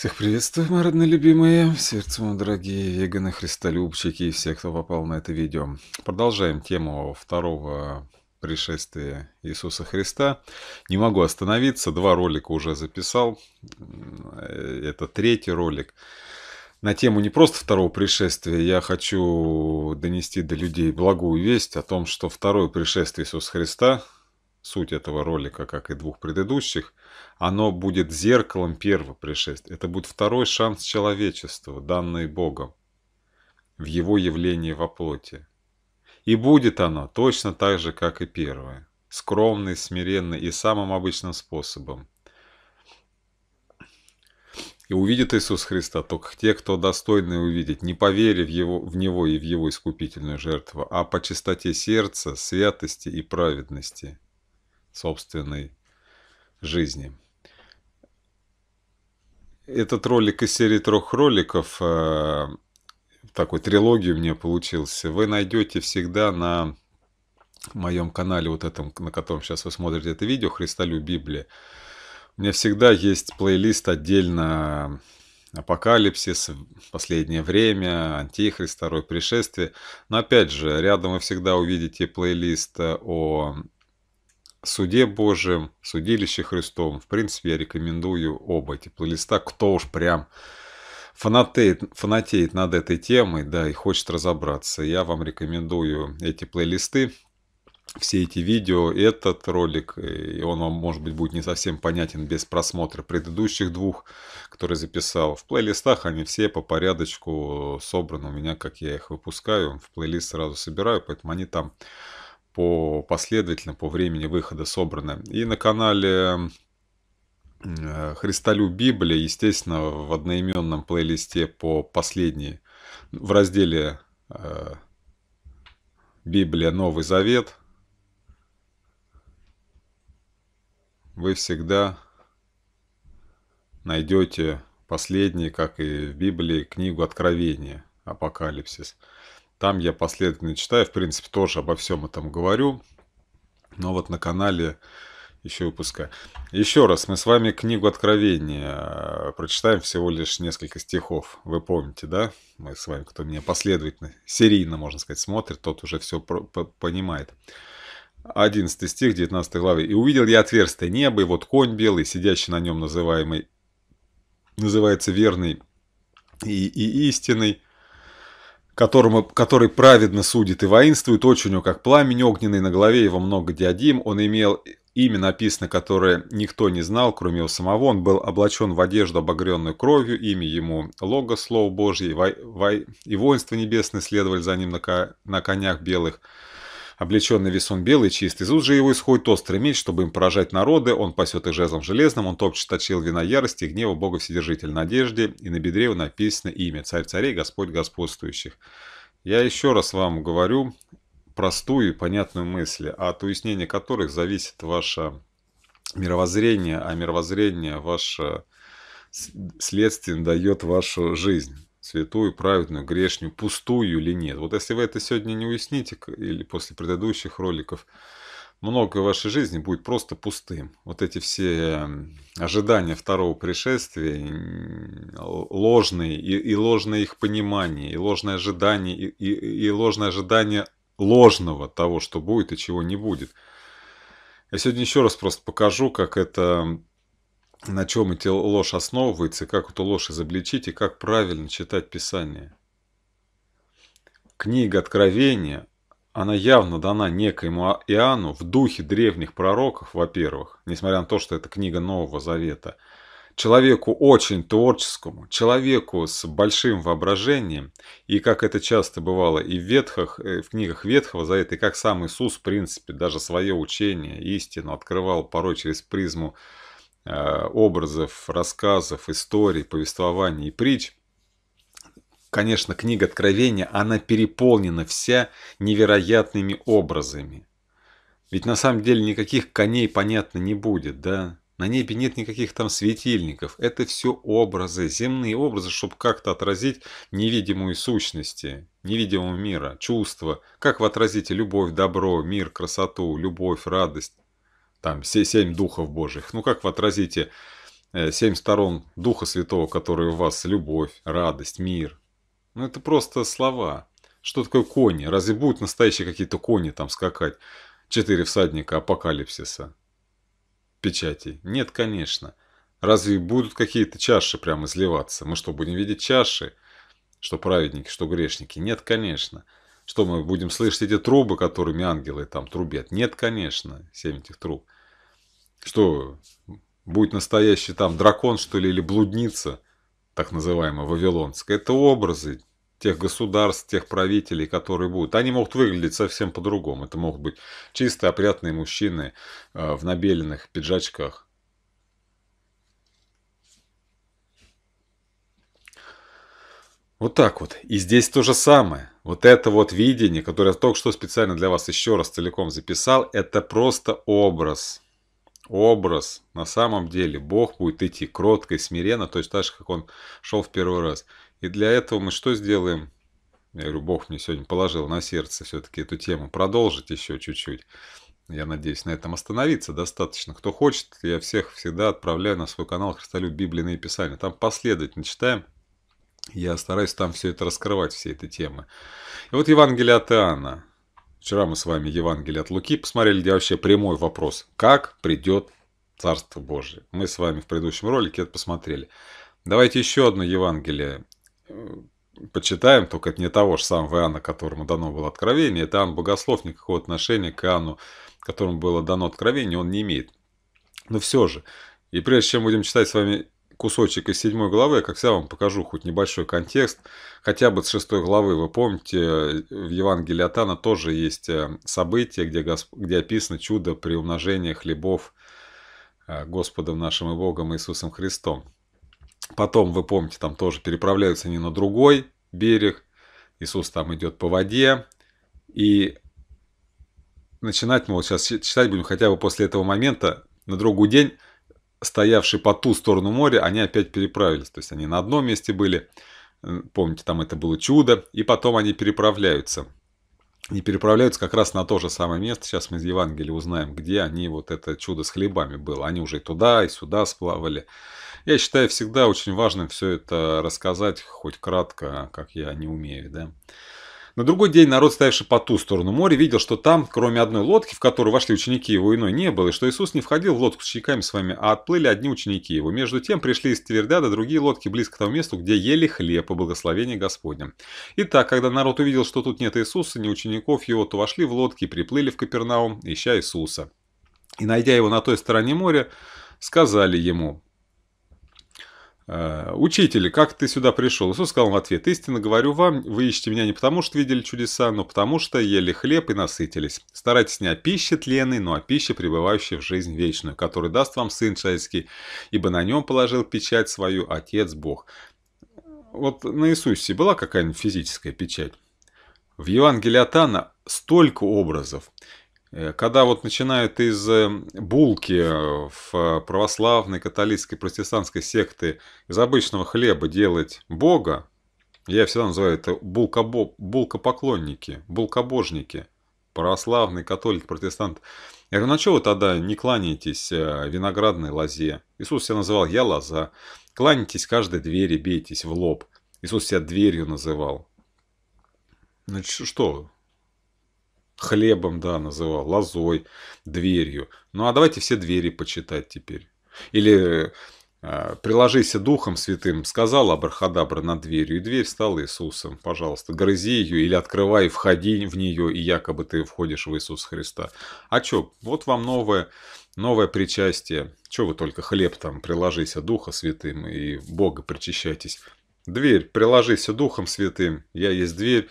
Всех приветствую, мои родные любимые, сердце мои дорогие веганы, христолюбчики и все, кто попал на это видео. Продолжаем тему второго пришествия Иисуса Христа. Не могу остановиться, два ролика уже записал. Это третий ролик. На тему не просто второго пришествия я хочу донести до людей благую весть о том, что второе пришествие Иисуса Христа – суть этого ролика, как и двух предыдущих, оно будет зеркалом первого пришествия. Это будет второй шанс человечеству, данный Богом, в его явлении во плоти. И будет оно точно так же, как и первое. Скромный, смиренный и самым обычным способом. И увидит Иисус Христа только те, кто достойны увидеть, не поверив его, в Него и в Его искупительную жертву, а по чистоте сердца, святости и праведности – собственной жизни. Этот ролик из серии трех роликов, э, такой трилогии у меня получился, вы найдете всегда на моем канале, вот этом, на котором сейчас вы смотрите это видео, «Христолю Библия». У меня всегда есть плейлист отдельно апокалипсис, последнее время, антихрист, второе пришествие. Но опять же, рядом вы всегда увидите плейлист э, о суде Божьем, судилище Христом, в принципе, я рекомендую оба эти плейлиста. Кто уж прям фанатеет, фанатеет над этой темой, да, и хочет разобраться, я вам рекомендую эти плейлисты, все эти видео, этот ролик, э, и он вам, может быть, будет не совсем понятен без просмотра предыдущих двух, которые записал. В плейлистах они все по порядочку собраны у меня, как я их выпускаю. В плейлист сразу собираю, поэтому они там по последовательно по времени выхода собраны. И на канале э, Христолю Библия, естественно, в одноименном плейлисте по последней, в разделе э, Библия Новый Завет, вы всегда найдете последние, как и в Библии, книгу Откровения, Апокалипсис. Там я последовательно читаю, в принципе, тоже обо всем этом говорю. Но вот на канале еще выпускаю. Еще раз, мы с вами книгу Откровения э, прочитаем всего лишь несколько стихов. Вы помните, да? Мы с вами, кто меня последовательно, серийно, можно сказать, смотрит, тот уже все понимает. 11 стих 19 главы. «И увидел я отверстие неба, и вот конь белый, сидящий на нем называемый, называется верный и, и истинный, которому, который праведно судит и воинствует, очень у как пламень огненный, на голове его много диадим, он имел имя написано, которое никто не знал, кроме его самого, он был облачен в одежду, обогренную кровью, имя ему Лого, Слово Божье, и, во... и воинство небесное следовали за ним на, ко... на конях белых, облеченный весь он белый, чистый. Зуд же его исходит острый меч, чтобы им поражать народы, он пасет их жезлом железным, он топчет точил вина ярости гнева Бога Вседержитель надежде, и на бедре его написано имя Царь Царей, Господь Господствующих. Я еще раз вам говорю простую и понятную мысль, от уяснения которых зависит ваше мировоззрение, а мировоззрение ваше следствием дает вашу жизнь святую, праведную, грешнюю, пустую или нет. Вот если вы это сегодня не уясните, или после предыдущих роликов, многое в вашей жизни будет просто пустым. Вот эти все эм, ожидания второго пришествия, ложные, и, и ложное их понимание, и ложное ожидание, и, и, и ложное ожидание ложного того, что будет и чего не будет. Я сегодня еще раз просто покажу, как это на чем эти ложь основывается, как эту ложь изобличить и как правильно читать Писание. Книга Откровения, она явно дана некоему а-, Иоанну в духе древних пророков, во-первых, несмотря на то, что это книга Нового Завета, человеку очень творческому, человеку с большим воображением, и как это часто бывало и в ветхах, э, в книгах Ветхого Завета, и как сам Иисус, в принципе, даже свое учение, истину открывал порой через призму Э, образов, рассказов, историй, повествований и притч. Конечно, книга Откровения, она переполнена вся невероятными образами. Ведь на самом деле никаких коней, понятно, не будет, да? На небе нет никаких там светильников. Это все образы, земные образы, чтобы как-то отразить невидимую сущности, невидимого мира, чувства. Как вы отразите любовь, добро, мир, красоту, любовь, радость, там все семь духов Божьих. Ну как вы отразите э, семь сторон Духа Святого, который у вас любовь, радость, мир? Ну это просто слова. Что такое кони? Разве будут настоящие какие-то кони там скакать? Четыре всадника апокалипсиса. Печати. Нет, конечно. Разве будут какие-то чаши прямо изливаться? Мы что, будем видеть чаши? Что праведники, что грешники? Нет, конечно. Что мы будем слышать эти трубы, которыми ангелы там трубят? Нет, конечно, семь этих труб. Что, будет настоящий там дракон, что ли, или блудница, так называемая вавилонская? Это образы тех государств, тех правителей, которые будут. Они могут выглядеть совсем по-другому. Это могут быть чистые, опрятные мужчины э, в набеленных пиджачках Вот так вот. И здесь то же самое. Вот это вот видение, которое я только что специально для вас еще раз целиком записал, это просто образ. Образ. На самом деле Бог будет идти кротко и смиренно, то есть так же, как Он шел в первый раз. И для этого мы что сделаем? Я говорю, Бог мне сегодня положил на сердце все-таки эту тему. Продолжить еще чуть-чуть. Я надеюсь, на этом остановиться достаточно. Кто хочет, я всех всегда отправляю на свой канал Христолюб Библия и Писания. Там последовательно читаем я стараюсь там все это раскрывать, все эти темы. И вот Евангелие от Иоанна. Вчера мы с вами Евангелие от Луки посмотрели, где вообще прямой вопрос. Как придет Царство Божие? Мы с вами в предыдущем ролике это посмотрели. Давайте еще одно Евангелие э, почитаем, только это не того же самого Иоанна, которому дано было откровение. Это Иоанн Богослов, никакого отношения к Иоанну, которому было дано откровение, он не имеет. Но все же. И прежде чем будем читать с вами кусочек из седьмой главы, как всегда вам покажу хоть небольшой контекст, хотя бы с шестой главы. Вы помните, в Евангелии от Анна тоже есть э, событие, где, Госп... где описано чудо при умножении хлебов э, Господом нашим и Богом Иисусом Христом. Потом, вы помните, там тоже переправляются они на другой берег, Иисус там идет по воде, и начинать мы вот сейчас читать будем хотя бы после этого момента, на другой день стоявший по ту сторону моря, они опять переправились. То есть они на одном месте были, помните, там это было чудо, и потом они переправляются. И переправляются как раз на то же самое место. Сейчас мы из Евангелия узнаем, где они, вот это чудо с хлебами было. Они уже и туда, и сюда сплавали. Я считаю всегда очень важным все это рассказать, хоть кратко, как я не умею, да. На другой день народ, стоявший по ту сторону моря, видел, что там, кроме одной лодки, в которую вошли ученики его иной, не было, и что Иисус не входил в лодку с учениками своими, а отплыли одни ученики его. Между тем пришли из Твердяда другие лодки близко к тому месту, где ели хлеб по благословению Господнем. Итак, когда народ увидел, что тут нет Иисуса, ни учеников его, то вошли в лодки и приплыли в Капернаум, ища Иисуса. И, найдя его на той стороне моря, сказали ему Э, «Учитель, как ты сюда пришел?» Иисус сказал в ответ, «Истинно говорю вам, вы ищете меня не потому, что видели чудеса, но потому, что ели хлеб и насытились. Старайтесь не о пище тленной, но о пище, пребывающей в жизнь вечную, которую даст вам Сын Человеческий, ибо на нем положил печать свою Отец Бог». Вот на Иисусе была какая-нибудь физическая печать? В Евангелии от Анна столько образов. Э, когда вот начинают из э, булки э, в православной, католической, протестантской секты из обычного хлеба делать бога, я всегда называю это булкопоклонники, булкобожники, православный, католик, протестант. Я говорю, ну а что вы тогда не кланяетесь виноградной лозе? Иисус себя называл «я лоза». Кланяйтесь каждой двери, бейтесь в лоб. Иисус себя дверью называл. Значит, что? хлебом, да, называл, лозой, дверью. Ну а давайте все двери почитать теперь. Или э, приложись Духом Святым», сказал Абрахадабра над дверью, и дверь стала Иисусом. Пожалуйста, грызи ее или открывай, входи в нее, и якобы ты входишь в Иисуса Христа. А чё, вот вам новое, новое причастие. Чё вы только хлеб там, приложись Духа Святым и Бога причащайтесь. Дверь, приложись Духом Святым, я есть дверь,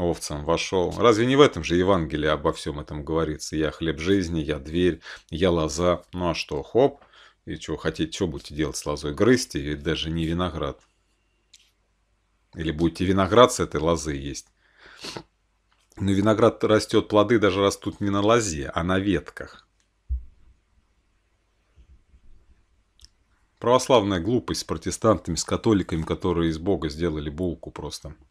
овцам вошел. Разве не в этом же Евангелии обо всем этом говорится? Я хлеб жизни, я дверь, я лоза. Ну а что, хоп, и что хотите, что будете делать с лозой? Грызть ее, даже не виноград. Или будете виноград с этой лозы есть. Но виноград растет, плоды даже растут не на лозе, а на ветках. Православная глупость с протестантами, с католиками, которые из Бога сделали булку просто –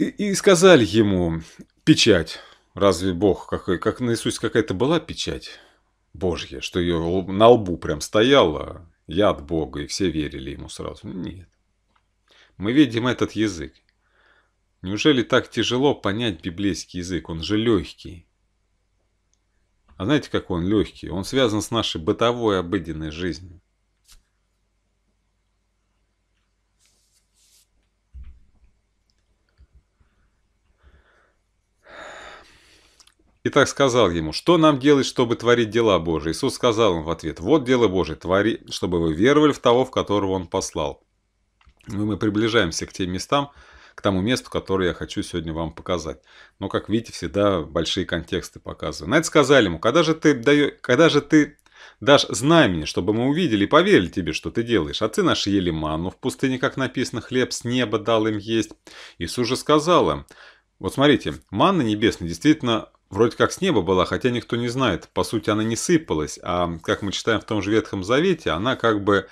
и, и сказали ему, печать. Разве Бог, какой, как на Иисусе какая-то была печать Божья, что ее на лбу прям стояла, яд Бога, и все верили ему сразу? Нет. Мы видим этот язык. Неужели так тяжело понять библейский язык? Он же легкий. А знаете, какой он легкий? Он связан с нашей бытовой обыденной жизнью. И так сказал ему, что нам делать, чтобы творить дела Божии? Иисус сказал им в ответ, вот дело Божие, твори, чтобы вы веровали в того, в которого Он послал. И мы приближаемся к тем местам, к тому месту, которое я хочу сегодня вам показать. Но, как видите, всегда большие контексты показываю. На это сказали ему, когда же ты, даешь, когда же ты дашь знамени, чтобы мы увидели и поверили тебе, что ты делаешь. Отцы наши ели манну в пустыне, как написано, хлеб с неба дал им есть. Иисус же сказал им, вот смотрите, манна небесная действительно вроде как с неба была, хотя никто не знает. По сути, она не сыпалась, а, как мы читаем в том же Ветхом Завете, она как бы...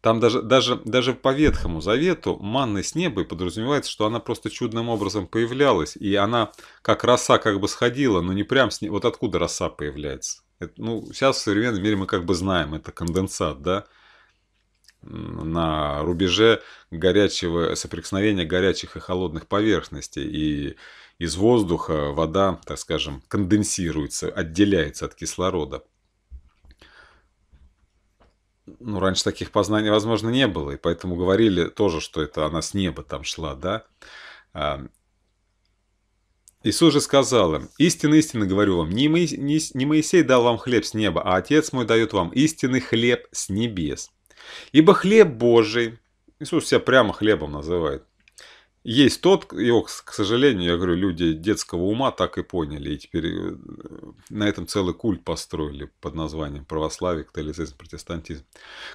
Там даже, даже, даже по Ветхому Завету манна с неба и подразумевается, что она просто чудным образом появлялась. И она как роса как бы сходила, но не прям с ней. Вот откуда роса появляется? Это, ну, сейчас в современном мире мы как бы знаем, это конденсат, да? на рубеже горячего соприкосновения горячих и холодных поверхностей. И из воздуха вода, так скажем, конденсируется, отделяется от кислорода. Ну, раньше таких познаний, возможно, не было, и поэтому говорили тоже, что это она с неба там шла, да. А, Иисус же сказал им, «Истинно, истинно говорю вам, не Моисей дал вам хлеб с неба, а Отец мой дает вам истинный хлеб с небес. Ибо хлеб Божий, Иисус себя прямо хлебом называет, есть тот, его, к сожалению, я говорю, люди детского ума так и поняли, и теперь э, на этом целый культ построили под названием православие, католицизм, протестантизм,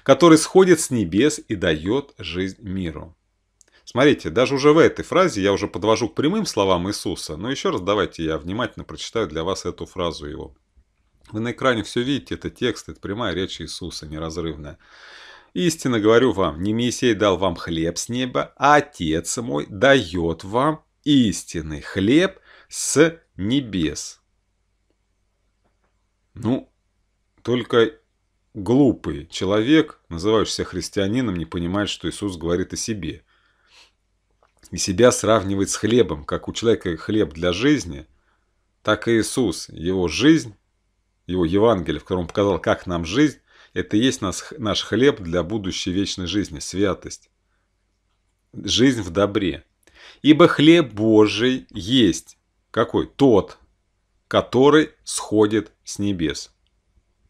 который сходит с небес и дает жизнь миру. Смотрите, даже уже в этой фразе я уже подвожу к прямым словам Иисуса, но еще раз давайте я внимательно прочитаю для вас эту фразу его. Вы на экране все видите, это текст, это прямая речь Иисуса, неразрывная. Истинно говорю вам, не Мессия дал вам хлеб с неба, а Отец мой дает вам истинный хлеб с небес. Ну, только глупый человек, называющийся христианином, не понимает, что Иисус говорит о себе. И себя сравнивает с хлебом, как у человека хлеб для жизни, так и Иисус, его жизнь, его Евангелие, в котором он показал, как нам жизнь, это и есть нас, наш хлеб для будущей вечной жизни, святость. Жизнь в добре. Ибо хлеб Божий есть какой? Тот, который сходит с небес.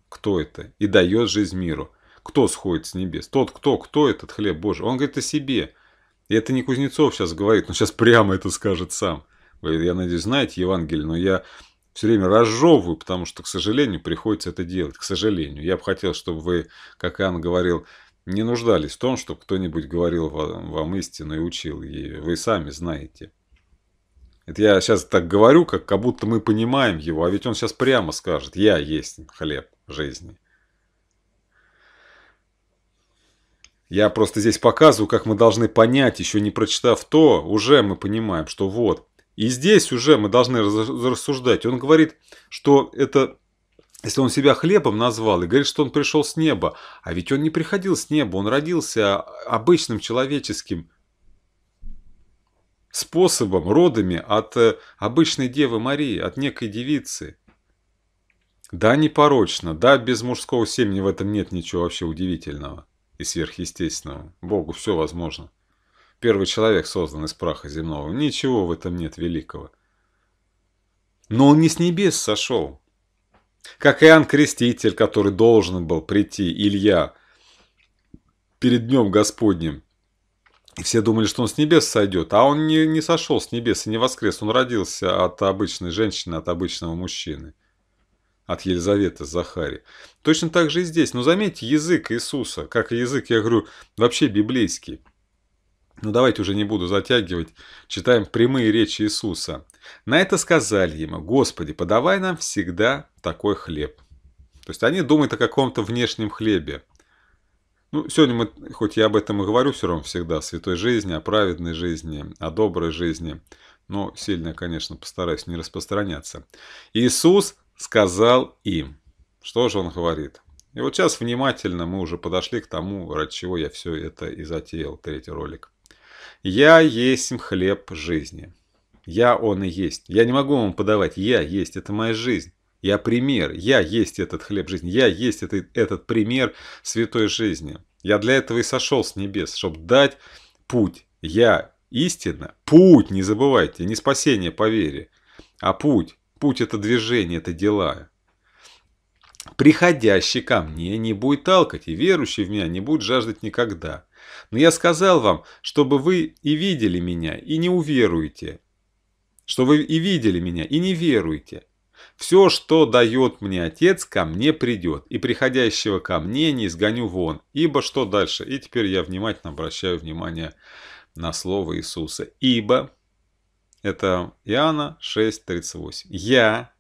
Кто это? И дает жизнь миру. Кто сходит с небес? Тот, кто? Кто этот хлеб Божий? Он говорит о себе. И это не Кузнецов сейчас говорит, но сейчас прямо это скажет сам. Я надеюсь, знаете Евангелие, но я все время разжевываю, потому что, к сожалению, приходится это делать. К сожалению. Я бы хотел, чтобы вы, как Иоанн говорил, не нуждались в том, чтобы кто-нибудь говорил вам, вам истину и учил. И вы сами знаете. Это я сейчас так говорю, как, как будто мы понимаем его, а ведь он сейчас прямо скажет, я есть хлеб жизни. Я просто здесь показываю, как мы должны понять, еще не прочитав то, уже мы понимаем, что вот, и здесь уже мы должны рассуждать. Он говорит, что это если он себя хлебом назвал и говорит, что он пришел с неба, а ведь он не приходил с неба, он родился обычным человеческим способом, родами от э, обычной Девы Марии, от некой девицы. Да, непорочно, да, без мужского семени в этом нет ничего вообще удивительного и сверхъестественного. Богу все возможно. Первый человек создан из праха земного. Ничего в этом нет великого. Но он не с небес сошел. Как Иоанн Креститель, который должен был прийти, Илья, перед Днем Господним. И все думали, что он с небес сойдет, а он не, не сошел с небес и не воскрес. Он родился от обычной женщины, от обычного мужчины, от Елизаветы Захари. Точно так же и здесь. Но заметьте, язык Иисуса, как и язык, я говорю, вообще библейский. Ну давайте уже не буду затягивать, читаем прямые речи Иисуса. На это сказали ему, Господи, подавай нам всегда такой хлеб. То есть они думают о каком-то внешнем хлебе. Ну, сегодня мы, хоть я об этом и говорю все равно всегда, о святой жизни, о праведной жизни, о доброй жизни, но сильно, конечно, постараюсь не распространяться. Иисус сказал им. Что же он говорит? И вот сейчас внимательно мы уже подошли к тому, ради чего я все это и затеял, третий ролик. «Я есть хлеб жизни». Я он и есть. Я не могу вам подавать. Я есть. Это моя жизнь. Я пример. Я есть этот хлеб жизни. Я есть этот, этот пример святой жизни. Я для этого и сошел с небес, чтобы дать путь. Я истина. Путь, не забывайте. Не спасение по вере, а путь. Путь – это движение, это дела. Приходящий ко мне не будет алкать, и верующий в меня не будет жаждать никогда. Но я сказал вам, чтобы вы и видели меня, и не уверуете. Что вы и видели меня, и не веруете. Все, что дает мне Отец, ко мне придет, и приходящего ко мне не изгоню вон. Ибо что дальше? И теперь я внимательно обращаю внимание на слово Иисуса. Ибо, это Иоанна 6:38. Я,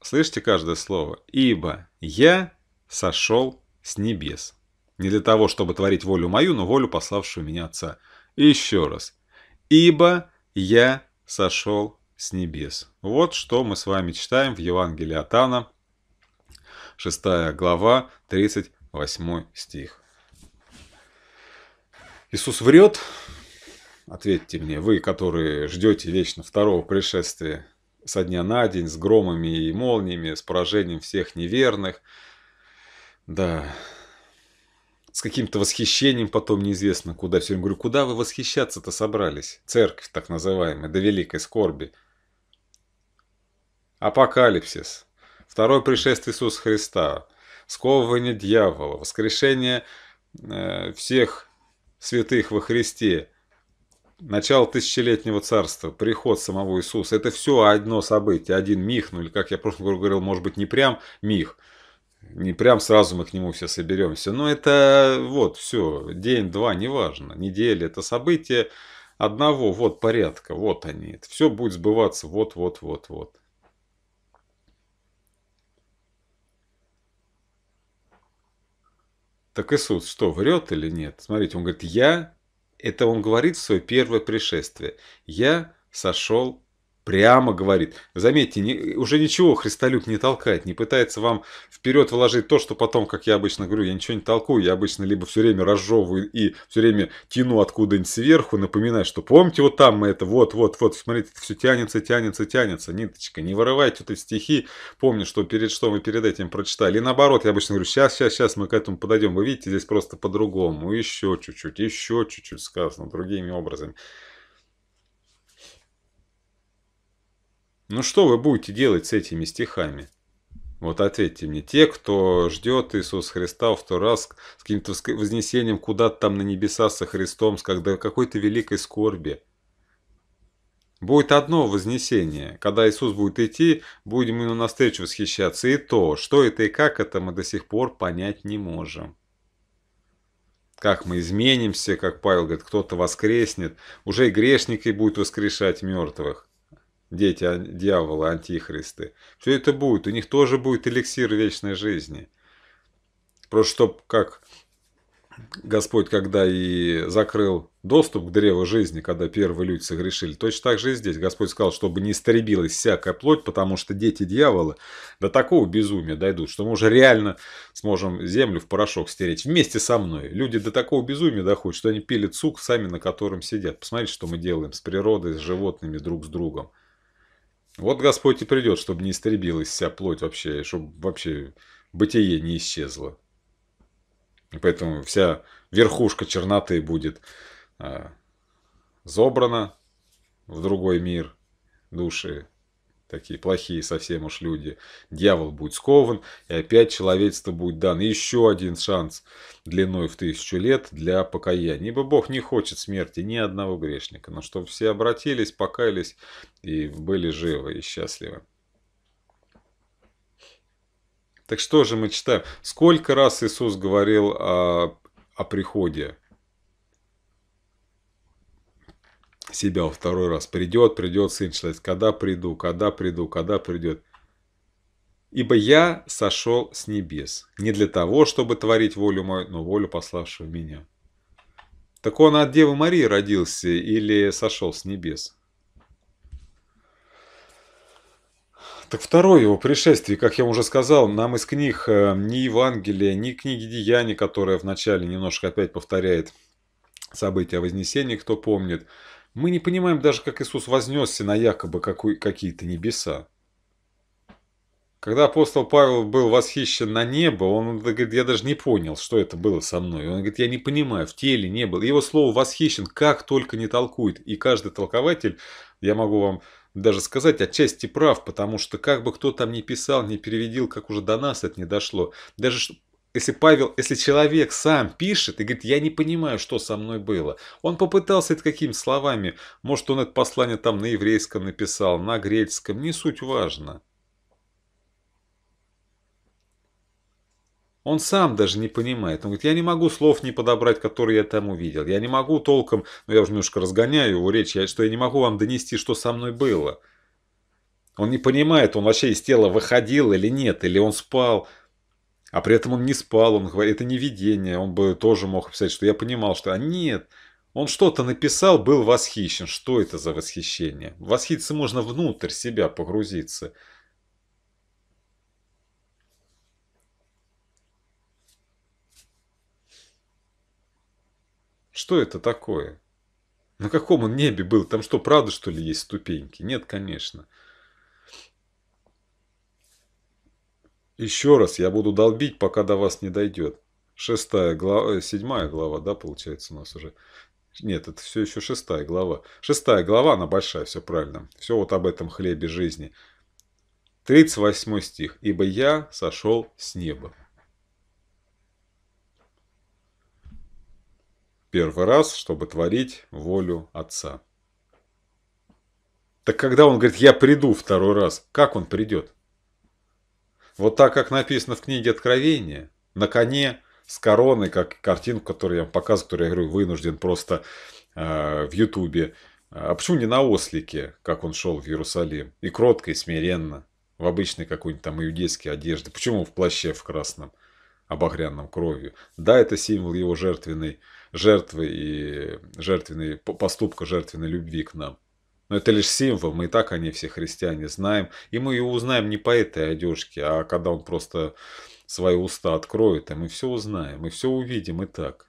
слышите каждое слово, ибо я сошел с небес. Не для того, чтобы творить волю мою, но волю пославшую меня Отца. И еще раз. Ибо я сошел с небес. Вот что мы с вами читаем в Евангелии от Анна, 6 глава, 38 стих. Иисус врет? Ответьте мне, вы, которые ждете вечно второго пришествия со дня на день, с громами и молниями, с поражением всех неверных. Да, с каким-то восхищением потом неизвестно куда. Все время говорю, куда вы восхищаться-то собрались? Церковь так называемая, до великой скорби. Апокалипсис. Второе пришествие Иисуса Христа. Сковывание дьявола. Воскрешение э, всех святых во Христе. Начало тысячелетнего царства, приход самого Иисуса, это все одно событие, один мих, ну или как я в прошлом году говорил, может быть не прям мих, не прям сразу мы к нему все соберемся. Но это вот все, день-два, неважно, неделя, это событие одного вот порядка, вот они. Это все будет сбываться вот-вот-вот-вот. Так Иисус что, врет или нет? Смотрите, он говорит, я, это он говорит в свое первое пришествие, я сошел Прямо говорит. Заметьте, не, уже ничего Христолюб не толкает, не пытается вам вперед вложить то, что потом, как я обычно говорю, я ничего не толкую, я обычно либо все время разжевываю и все время тяну откуда-нибудь сверху, напоминаю, что помните, вот там мы это, вот, вот, вот, смотрите, все тянется, тянется, тянется, ниточка, не вырывайте эти стихи, помню, что перед что мы перед этим прочитали. И наоборот, я обычно говорю, сейчас, сейчас, сейчас мы к этому подойдем, вы видите, здесь просто по-другому, еще чуть-чуть, еще чуть-чуть сказано другими образами. Ну что вы будете делать с этими стихами? Вот ответьте мне, те, кто ждет Иисуса Христа в тот раз с каким-то вознесением куда-то там на небеса со Христом, с какой-то великой скорби. Будет одно вознесение. Когда Иисус будет идти, будем ему навстречу восхищаться. И то, что это и как это, мы до сих пор понять не можем. Как мы изменимся, как Павел говорит, кто-то воскреснет. Уже и грешник и будет воскрешать мертвых дети дьявола, антихристы. Все это будет. У них тоже будет эликсир вечной жизни. Просто чтоб как Господь, когда и закрыл доступ к древу жизни, когда первые люди согрешили, точно так же и здесь. Господь сказал, чтобы не истребилась всякая плоть, потому что дети дьявола до такого безумия дойдут, что мы уже реально сможем землю в порошок стереть вместе со мной. Люди до такого безумия доходят, что они пилят сук сами, на котором сидят. Посмотрите, что мы делаем с природой, с животными, друг с другом. Вот Господь и придет, чтобы не истребилась вся плоть вообще, чтобы вообще бытие не исчезло. И поэтому вся верхушка черноты будет а, забрана в другой мир души такие плохие совсем уж люди, дьявол будет скован, и опять человечество будет дан еще один шанс длиной в тысячу лет для покаяния. Ибо Бог не хочет смерти ни одного грешника, но чтобы все обратились, покаялись и были живы и счастливы. Так что же мы читаем? Сколько раз Иисус говорил о, о приходе себя второй раз. Придет, придет Сын Человеческий, когда приду, когда приду, когда придет. Ибо я сошел с небес, не для того, чтобы творить волю мою, но волю пославшего меня. Так он от Девы Марии родился или сошел с небес? Так второе его пришествие, как я уже сказал, нам из книг э, ни Евангелия, ни книги Деяний, которая вначале немножко опять повторяет события Вознесения, кто помнит, мы не понимаем даже, как Иисус вознесся на якобы какие-то небеса. Когда апостол Павел был восхищен на небо, он говорит, я даже не понял, что это было со мной. Он говорит, я не понимаю, в теле не было. Его слово «восхищен» как только не толкует. И каждый толкователь, я могу вам даже сказать, отчасти прав, потому что как бы кто там ни писал, ни переведил, как уже до нас это не дошло. Даже если Павел, если человек сам пишет и говорит, я не понимаю, что со мной было. Он попытался это какими словами. Может, он это послание там на еврейском написал, на греческом. Не суть важно. Он сам даже не понимает. Он говорит, я не могу слов не подобрать, которые я там увидел. Я не могу толком, ну я уже немножко разгоняю его речь, я, что я не могу вам донести, что со мной было. Он не понимает, он вообще из тела выходил или нет, или он спал. А при этом он не спал, он говорит, это не видение, он бы тоже мог писать, что я понимал, что а нет, он что-то написал, был восхищен. Что это за восхищение? Восхититься можно внутрь себя погрузиться. Что это такое? На каком он небе был? Там что, правда, что ли, есть ступеньки? Нет, конечно. Еще раз я буду долбить, пока до вас не дойдет. Шестая глава, э, седьмая глава, да, получается у нас уже. Нет, это все еще шестая глава. Шестая глава, она большая, все правильно. Все вот об этом хлебе жизни. 38 стих. «Ибо я сошел с неба». Первый раз, чтобы творить волю Отца. Так когда он говорит, я приду второй раз, как он придет? Вот так, как написано в книге Откровения, на коне, с короной, как картинку, которую я вам показываю, которую я говорю, вынужден просто э, в Ютубе. А почему не на ослике, как он шел в Иерусалим? И кротко, и смиренно, в обычной какой-нибудь там иудейской одежде. Почему в плаще в красном, обогрянном кровью? Да, это символ его жертвенной жертвы и жертвенной, поступка жертвенной любви к нам. Но это лишь символ, мы и так они все христиане знаем. И мы его узнаем не по этой одежке, а когда он просто свои уста откроет, и мы все узнаем, мы все увидим и так.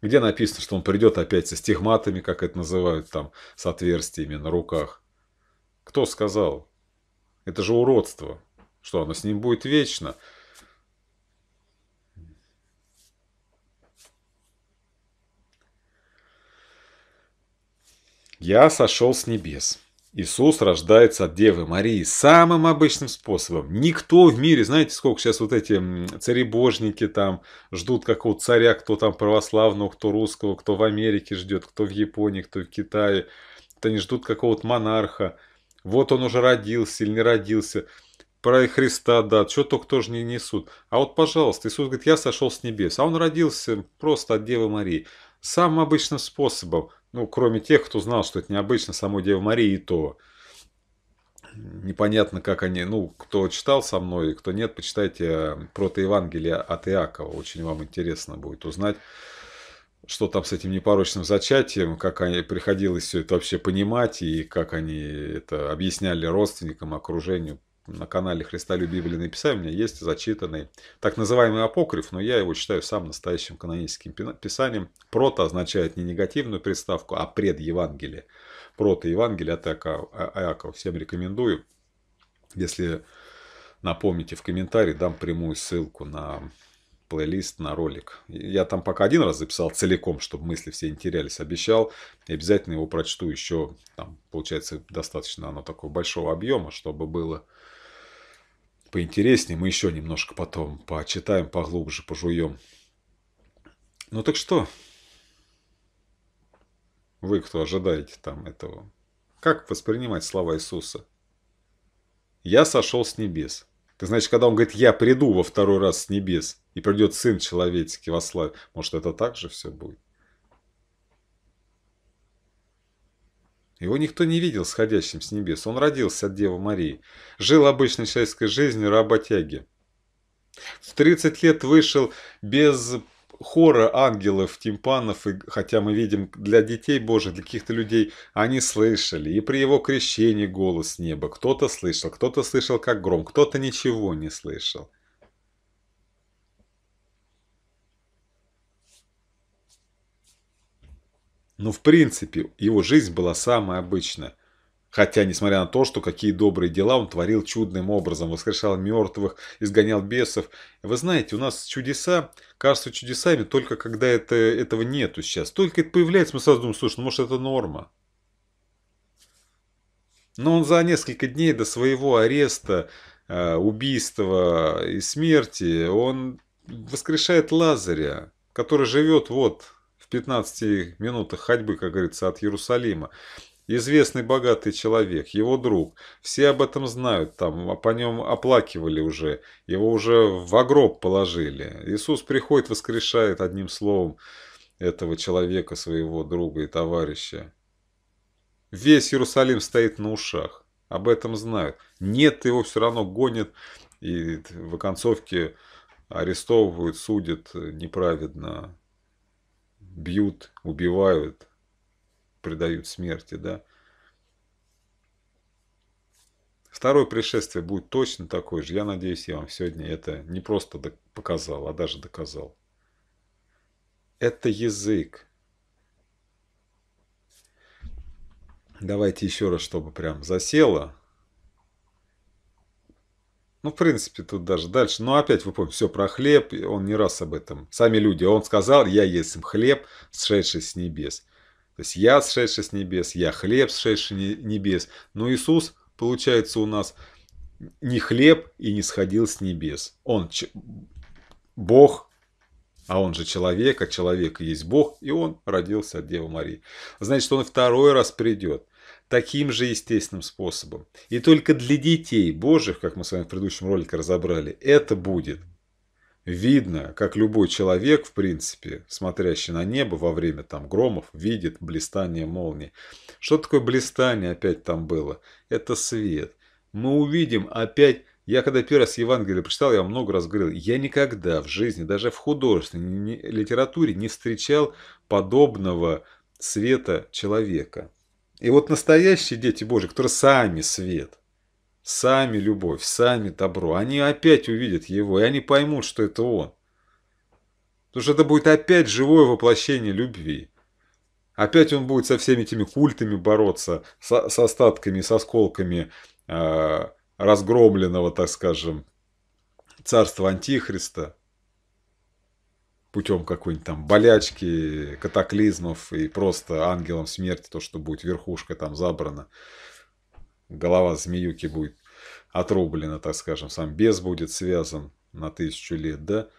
Где написано, что он придет опять со стигматами, как это называют там, с отверстиями на руках. Кто сказал? Это же уродство, что оно с ним будет вечно. Я сошел с небес. Иисус рождается от Девы Марии самым обычным способом. Никто в мире, знаете, сколько сейчас вот эти царебожники там ждут какого царя, кто там православного, кто русского, кто в Америке ждет, кто в Японии, кто в Китае. Это они ждут какого-то монарха. Вот он уже родился или не родился. Про Христа, да, что только тоже не несут. А вот, пожалуйста, Иисус говорит, я сошел с небес. А он родился просто от Девы Марии. Самым обычным способом. Ну, кроме тех, кто знал, что это необычно, самой Девы Марии и то. Непонятно, как они, ну, кто читал со мной, кто нет, почитайте э, протоевангелие от Иакова. Очень вам интересно будет узнать, что там с этим непорочным зачатием, как они приходилось все это вообще понимать и как они это объясняли родственникам, окружению, на канале «Христолюбие Библии писания» у меня есть зачитанный так называемый апокриф, но я его считаю самым настоящим каноническим писанием. Прото означает не негативную приставку, а предевангелие. Прото Евангелие от а, Иакова. Всем рекомендую. Если напомните в комментарии, дам прямую ссылку на плейлист, на ролик. Я там пока один раз записал целиком, чтобы мысли все не терялись, обещал. И обязательно его прочту еще, там, получается, достаточно оно такого большого объема, чтобы было поинтереснее, мы еще немножко потом почитаем, поглубже пожуем. Ну так что? Вы, кто ожидаете там этого? Как воспринимать слова Иисуса? «Я сошел с небес». Ты значит, когда он говорит, я приду во второй раз с небес, и придет Сын Человеческий во славе, может, это так же все будет? Его никто не видел сходящим с небес. Он родился от Девы Марии. Жил обычной человеческой жизнью работяги. В 30 лет вышел без хора ангелов, тимпанов, и, хотя мы видим для детей Божьих, для каких-то людей, они слышали. И при его крещении голос неба. Кто-то слышал, кто-то слышал как гром, кто-то ничего не слышал. Но ну, в принципе его жизнь была самая обычная. Хотя, несмотря на то, что какие добрые дела он творил чудным образом, воскрешал мертвых, изгонял бесов. Вы знаете, у нас чудеса кажутся чудесами только когда это, этого нету сейчас. Только это появляется, мы сразу думаем, слушай, ну может это норма. Но он за несколько дней до своего ареста, э, убийства и смерти, он воскрешает Лазаря, который живет вот в 15 минутах ходьбы, как говорится, от Иерусалима. Известный богатый человек, его друг. Все об этом знают, там а по нем оплакивали уже. Его уже в гроб положили. Иисус приходит, воскрешает одним словом этого человека, своего друга и товарища. Весь Иерусалим стоит на ушах. Об этом знают. Нет, его все равно гонят. И в оконцовке арестовывают, судят неправедно бьют, убивают, предают смерти, да. Второе пришествие будет точно такое же. Я надеюсь, я вам сегодня это не просто показал, а даже доказал. Это язык. Давайте еще раз, чтобы прям засело. Ну, в принципе, тут даже дальше. Но опять вы помните, все про хлеб, он не раз об этом. Сами люди, он сказал, я есть хлеб, сшедший с небес. То есть я сшедший с небес, я хлеб сшедший с небес. Но Иисус, получается, у нас не хлеб и не сходил с небес. Он Бог, а он же человек, а человек есть Бог, и он родился от Девы Марии. Значит, он второй раз придет таким же естественным способом. И только для детей Божьих, как мы с вами в предыдущем ролике разобрали, это будет видно, как любой человек, в принципе, смотрящий на небо во время там громов, видит блистание молнии. Что такое блистание опять там было? Это свет. Мы увидим опять... Я когда первый раз Евангелие прочитал, я много раз говорил, я никогда в жизни, даже в художественной литературе не встречал подобного света человека. И вот настоящие дети Божьи, которые сами свет, сами любовь, сами добро, они опять увидят его, и они поймут, что это он. Потому что это будет опять живое воплощение любви. Опять он будет со всеми этими культами бороться, со с остатками, со осколками э, разгромленного, так скажем, царства Антихриста путем какой-нибудь там болячки, катаклизмов и просто ангелом смерти, то, что будет верхушка там забрана, голова змеюки будет отрублена, так скажем, сам без будет связан на тысячу лет, да,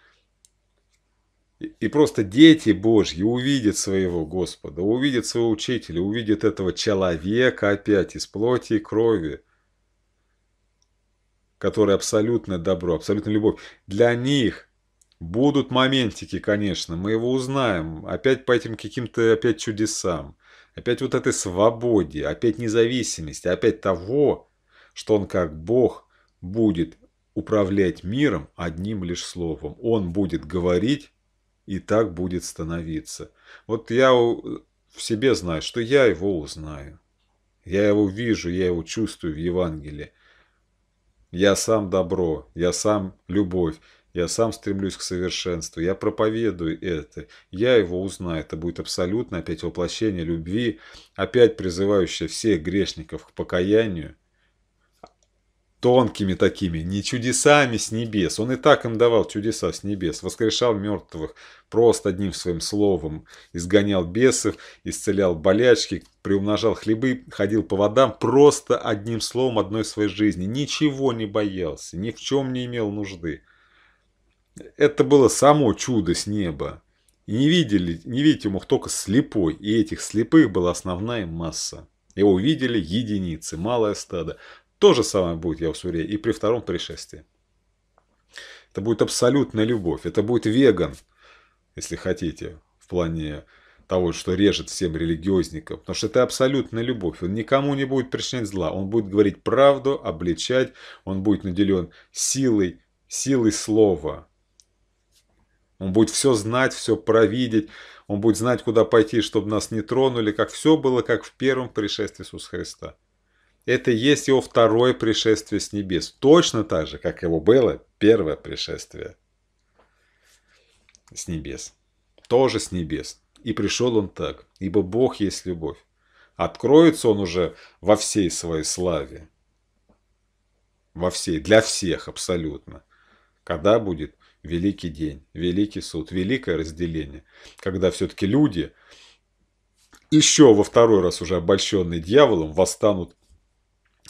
и просто дети Божьи увидят своего Господа, увидят своего учителя, увидят этого человека опять из плоти и крови, который абсолютное добро, абсолютная любовь. Для них Будут моментики, конечно, мы его узнаем. Опять по этим каким-то опять чудесам. Опять вот этой свободе, опять независимости, опять того, что он как Бог будет управлять миром одним лишь словом. Он будет говорить, и так будет становиться. Вот я в себе знаю, что я его узнаю. Я его вижу, я его чувствую в Евангелии. Я сам добро, я сам любовь, я сам стремлюсь к совершенству. Я проповедую это. Я его узнаю. Это будет абсолютно опять воплощение любви, опять призывающее всех грешников к покаянию. Тонкими такими, не чудесами с небес. Он и так им давал чудеса с небес. Воскрешал мертвых просто одним своим словом. Изгонял бесов, исцелял болячки, приумножал хлебы, ходил по водам просто одним словом одной своей жизни. Ничего не боялся, ни в чем не имел нужды. Это было само чудо с неба. И не видели, не видите, его мог только слепой, и этих слепых была основная масса. Его увидели единицы, малое стадо. То же самое будет, я уверен, и при втором пришествии. Это будет абсолютная любовь, это будет веган, если хотите, в плане того, что режет всем религиозников. Потому что это абсолютная любовь. Он никому не будет причинять зла. Он будет говорить правду, обличать. Он будет наделен силой, силой слова. Он будет все знать, все провидеть, он будет знать, куда пойти, чтобы нас не тронули, как все было, как в первом пришествии Иисуса Христа. Это и есть его второе пришествие с небес. Точно так же, как его было первое пришествие с небес. Тоже с небес. И пришел он так, ибо Бог есть любовь. Откроется он уже во всей своей славе. Во всей, для всех абсолютно. Когда будет великий день, великий суд, великое разделение, когда все-таки люди, еще во второй раз уже обольщенные дьяволом, восстанут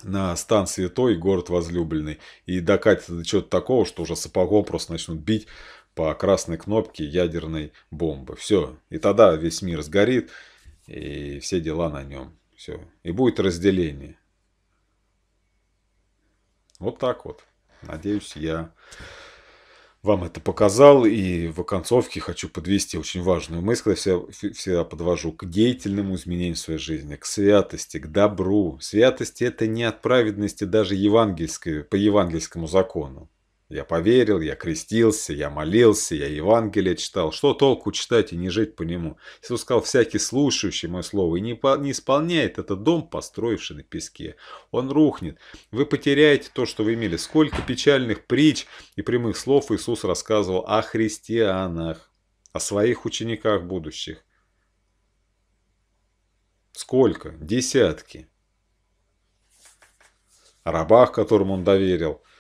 на стан святой, город возлюбленный, и докатятся до чего-то такого, что уже сапогом просто начнут бить по красной кнопке ядерной бомбы. Все. И тогда весь мир сгорит, и все дела на нем. Все. И будет разделение. Вот так вот. Надеюсь, я вам это показал. И в оконцовке хочу подвести очень важную мысль. Я всегда, всегда подвожу к деятельному изменению своей жизни, к святости, к добру. Святость – это не от праведности даже евангельской, по евангельскому закону. Я поверил, я крестился, я молился, я Евангелие читал. Что толку читать и не жить по нему? Иисус сказал, всякий слушающий мое слово и не, исполняет этот дом, построивший на песке. Он рухнет. Вы потеряете то, что вы имели. Сколько печальных притч и прямых слов Иисус рассказывал о христианах, о своих учениках будущих. Сколько? Десятки. О рабах, которым он доверил –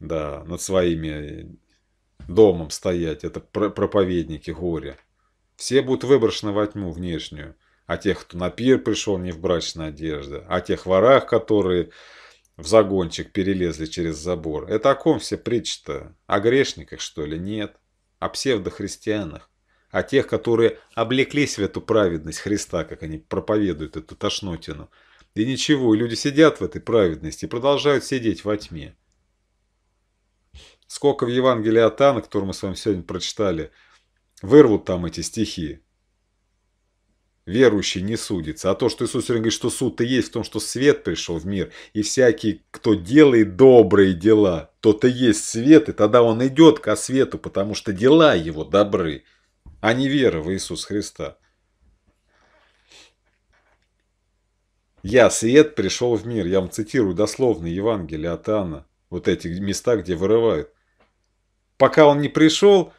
да, над своими э, домом стоять. Это проповедники горя. Все будут выброшены во тьму внешнюю. А тех, кто на пир пришел не в брачной одежде, а тех ворах, которые в загончик перелезли через забор. Это о ком все притчи-то? О грешниках, что ли? Нет. О псевдохристианах. О тех, которые облеклись в эту праведность Христа, как они проповедуют эту тошнотину. И ничего, и люди сидят в этой праведности и продолжают сидеть во тьме. Сколько в Евангелии от Анны, которое мы с вами сегодня прочитали, вырвут там эти стихи. Верующий не судится. А то, что Иисус сегодня говорит, что суд-то есть в том, что свет пришел в мир, и всякий, кто делает добрые дела, то то есть свет, и тогда он идет ко свету, потому что дела его добры, а не вера в Иисуса Христа. «Я, свет, пришел в мир». Я вам цитирую дословно Евангелие от Анна. Вот эти места, где вырывают. Пока он не пришел,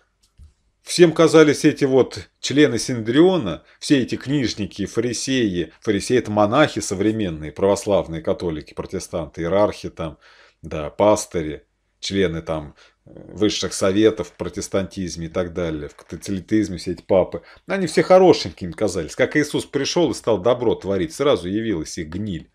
всем казались эти вот члены Синдриона, все эти книжники, фарисеи. Фарисеи – это монахи современные, православные, католики, протестанты, иерархи там, да, пастыри, члены там э, высших советов в протестантизме и так далее, в католицизме все эти папы. Они все хорошенькими казались. Как Иисус пришел и стал добро творить, сразу явилась их гниль.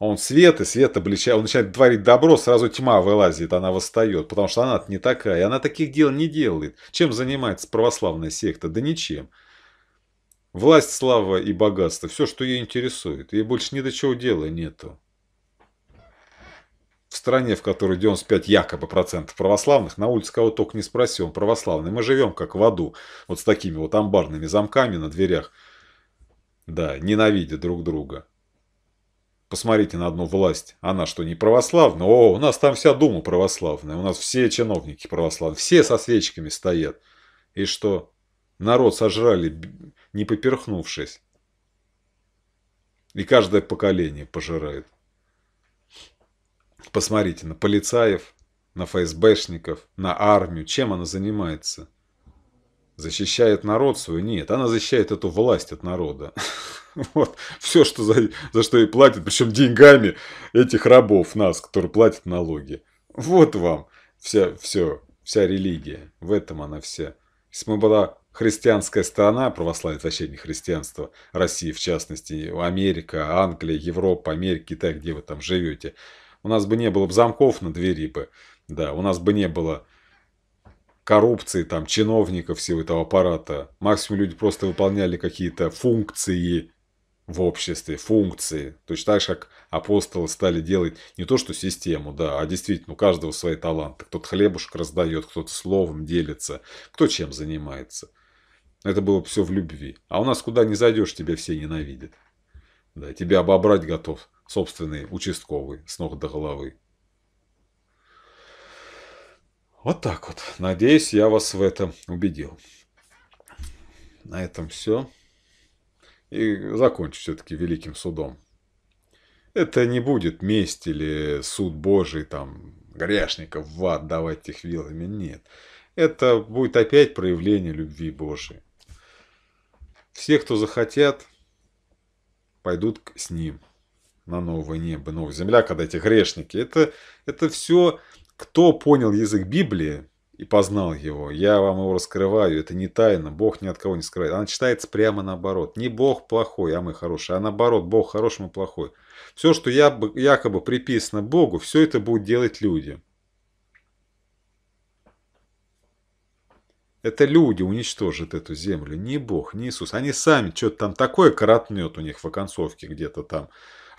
А он свет, и свет обличает, он начинает творить добро, сразу тьма вылазит, она восстает, потому что она не такая, она таких дел не делает. Чем занимается православная секта? Да ничем. Власть, слава и богатство, все, что ее интересует, ей больше ни до чего дела нету. В стране, в которой 95 якобы процентов православных, на улице кого только не спроси, он православный. Мы живем как в аду, вот с такими вот амбарными замками на дверях. Да, ненавидя друг друга. Посмотрите на одну власть. Она что, не православная? О, у нас там вся дума православная. У нас все чиновники православные. Все со свечками стоят. И что? Народ сожрали, не поперхнувшись. И каждое поколение пожирает. Посмотрите на полицаев, на ФСБшников, на армию. Чем она занимается? защищает народ свой. Нет, она защищает эту власть от народа. Вот. Все, что за, за что ей платят, причем деньгами этих рабов нас, которые платят налоги. Вот вам вся, все, вся религия. В этом она вся. Если бы была христианская страна, православие это вообще не христианство, Россия в частности, Америка, Англия, Европа, Америка, Китай, где вы там живете, у нас бы не было бы замков на двери бы, да, у нас бы не было коррупции там чиновников всего этого аппарата. Максимум люди просто выполняли какие-то функции в обществе, функции. Точно так же, как апостолы стали делать не то, что систему, да, а действительно у каждого свои таланты. Кто-то хлебушек раздает, кто-то словом делится, кто чем занимается. Это было все в любви. А у нас куда не зайдешь, тебя все ненавидят. Да, тебя обобрать готов собственный участковый с ног до головы. Вот так вот. Надеюсь, я вас в этом убедил. На этом все. И закончу все-таки великим судом. Это не будет месть или суд Божий, там, грешников в ад давать их вилами. Нет. Это будет опять проявление любви Божией. Все, кто захотят, пойдут с ним на новое небо, новая земля, когда эти грешники. Это, это все кто понял язык Библии и познал его, я вам его раскрываю, это не тайна, Бог ни от кого не скрывает. Она читается прямо наоборот. Не Бог плохой, а мы хорошие, а наоборот, Бог хороший, мы плохой. Все, что я якобы приписано Богу, все это будут делать люди. Это люди уничтожат эту землю, не Бог, не Иисус. Они сами что-то там такое коротнет у них в оконцовке где-то там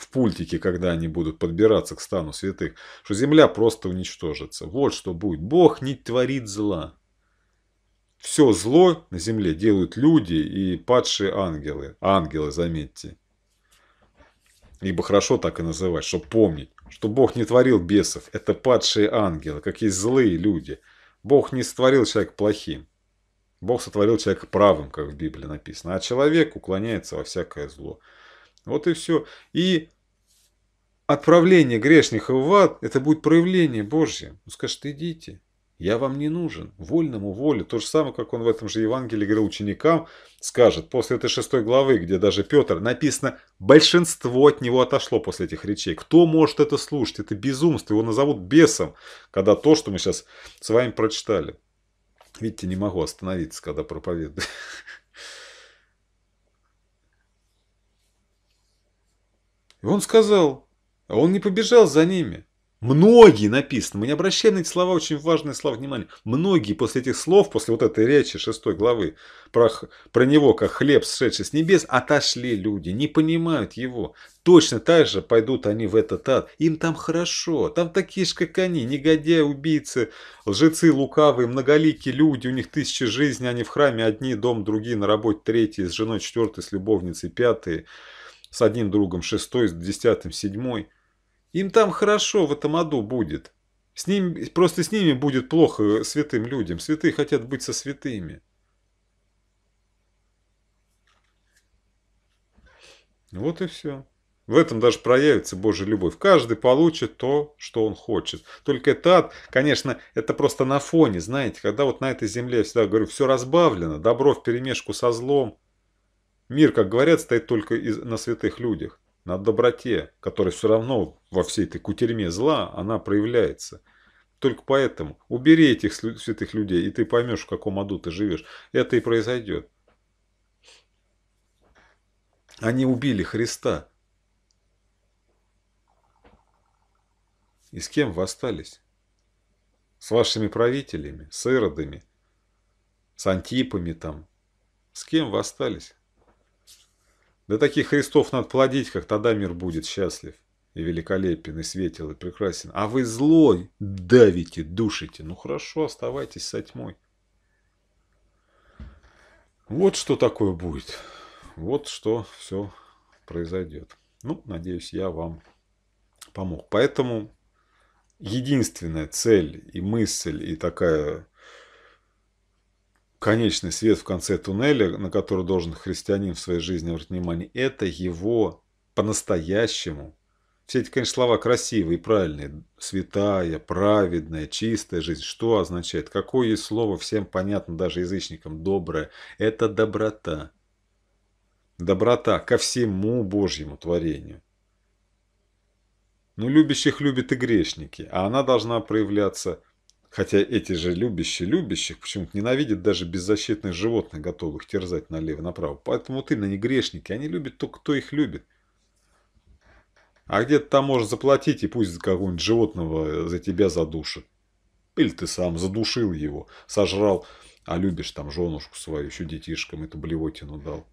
в пультике, когда они будут подбираться к стану святых, что земля просто уничтожится. Вот что будет. Бог не творит зла. Все зло на земле делают люди и падшие ангелы. Ангелы, заметьте. Либо хорошо так и называть, чтобы помнить, что Бог не творил бесов. Это падшие ангелы, как есть злые люди. Бог не сотворил человека плохим. Бог сотворил человека правым, как в Библии написано, а человек уклоняется во всякое зло. Вот и все. И отправление грешников в ад, это будет проявление Божье. Он ну, скажет, идите, я вам не нужен, вольному воле. То же самое, как он в этом же Евангелии говорил ученикам, скажет, после этой шестой главы, где даже Петр, написано, большинство от него отошло после этих речей. Кто может это слушать? Это безумство, его назовут бесом, когда то, что мы сейчас с вами прочитали. Видите, не могу остановиться, когда проповедую. И он сказал, а он не побежал за ними. Многие написано, мы не обращаем на эти слова очень важные слова внимания. Многие после этих слов, после вот этой речи шестой главы про, про него, как хлеб, сшедший с небес, отошли люди, не понимают его. Точно так же пойдут они в этот ад. Им там хорошо, там такие же, как они, негодяи, убийцы, лжецы, лукавые, многоликие люди, у них тысячи жизней, они в храме одни, дом другие, на работе третьи, с женой четвертый, с любовницей пятые с одним другом шестой, с десятым седьмой. Им там хорошо в этом аду будет. С ним, просто с ними будет плохо святым людям. Святые хотят быть со святыми. Вот и все. В этом даже проявится Божья любовь. Каждый получит то, что он хочет. Только это ад, конечно, это просто на фоне, знаете, когда вот на этой земле, я всегда говорю, все разбавлено, добро в перемешку со злом – Мир, как говорят, стоит только из, на святых людях, на доброте, которая все равно во всей этой кутерьме зла, она проявляется. Только поэтому убери этих святых людей, и ты поймешь, в каком аду ты живешь. Это и произойдет. Они убили Христа. И с кем вы остались? С вашими правителями, с иродами, с антипами там. С кем вы остались? Да таких Христов надо плодить, как тогда мир будет счастлив и великолепен, и светел, и прекрасен. А вы злой давите, душите. Ну хорошо, оставайтесь со тьмой. Вот что такое будет. Вот что все произойдет. Ну, надеюсь, я вам помог. Поэтому единственная цель и мысль, и такая конечный свет в конце туннеля, на который должен христианин в своей жизни обратить внимание, это его по-настоящему. Все эти, конечно, слова красивые и правильные. Святая, праведная, чистая жизнь. Что означает? Какое есть слово всем понятно, даже язычникам, доброе? Это доброта. Доброта ко всему Божьему творению. Ну, любящих любят и грешники, а она должна проявляться – Хотя эти же любящие любящих почему-то ненавидят даже беззащитных животных, готовых терзать налево-направо. Поэтому ты на не грешники, они любят только кто их любит. А где-то там можешь заплатить, и пусть какого-нибудь животного э, за тебя задушит. Или ты сам задушил его, сожрал, а любишь там женушку свою, еще детишкам эту блевотину дал.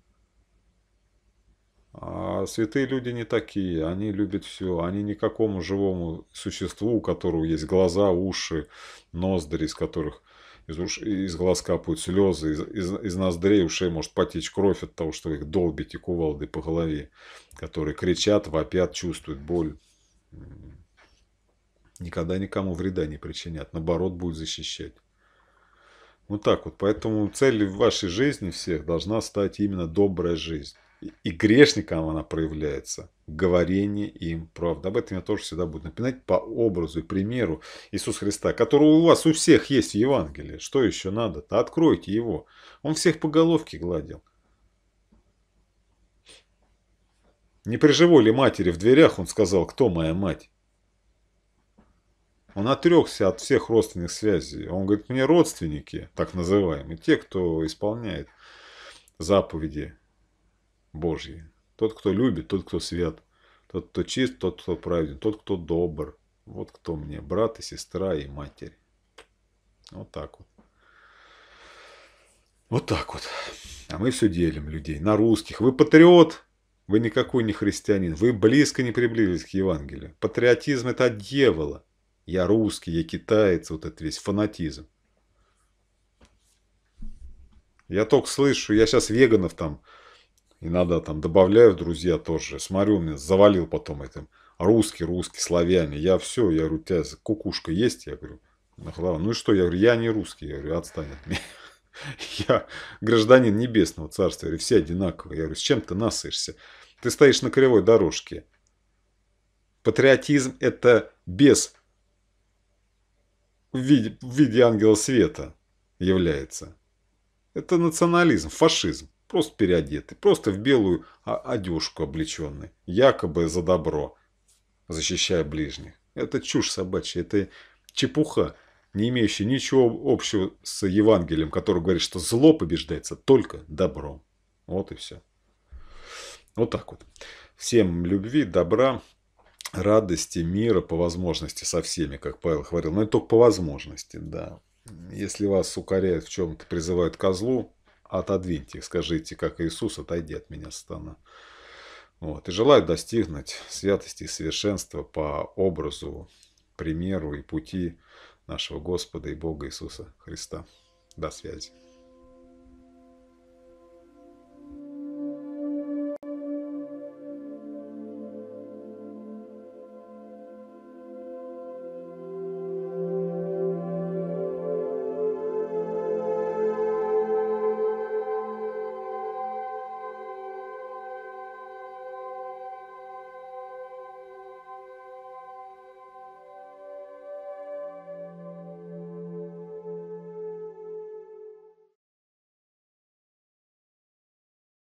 А святые люди не такие, они любят все, они никакому живому существу, у которого есть глаза, уши, ноздри, из которых из, уш... из глаз капают слезы, из... Из... из ноздрей, ушей может потечь кровь от того, что их долбите кувалдой по голове, которые кричат, вопят, чувствуют боль. Никогда никому вреда не причинят, наоборот, будет защищать. Вот так вот. Поэтому цель вашей жизни всех должна стать именно добрая жизнь и грешникам она проявляется говорение им правды. Об этом я тоже всегда буду напоминать по образу и примеру Иисуса Христа, которого у вас у всех есть в Евангелии. Что еще надо-то? Откройте его. Он всех по головке гладил. Не при живой ли матери в дверях он сказал, кто моя мать? Он отрекся от всех родственных связей. Он говорит, мне родственники, так называемые, те, кто исполняет заповеди Божьи. Тот, кто любит, тот, кто свят. Тот, кто чист, тот, кто праведен. Тот, кто добр. Вот кто мне. Брат и сестра и матерь. Вот так вот. Вот так вот. А мы все делим людей на русских. Вы патриот, вы никакой не христианин. Вы близко не приблизились к Евангелию. Патриотизм – это от дьявола. Я русский, я китаец. Вот этот весь фанатизм. Я только слышу, я сейчас веганов там иногда там добавляю в друзья тоже. Смотрю, у меня завалил потом этим русский, русский, славяне. Я все, я говорю, у тебя кукушка есть? Я говорю, нахрена? Ну и что? Я говорю, я не русский. Я говорю, отстань от меня. Я гражданин небесного царства. Я говорю, все одинаковые. Я говорю, с чем ты насышься? Ты стоишь на кривой дорожке. Патриотизм – это без в виде, в виде ангела света является. Это национализм, фашизм. Просто переодетый, просто в белую одежку облеченный, якобы за добро, защищая ближних. Это чушь собачья, это чепуха, не имеющая ничего общего с Евангелием, который говорит, что зло побеждается только добром. Вот и все. Вот так вот. Всем любви, добра, радости, мира по возможности со всеми, как Павел говорил. Но это только по возможности, да. Если вас укоряют в чем-то, призывают козлу, отодвиньте их, скажите, как Иисус, отойди от меня, стана. Вот, и желаю достигнуть святости и совершенства по образу, примеру и пути нашего Господа и Бога Иисуса Христа. До связи.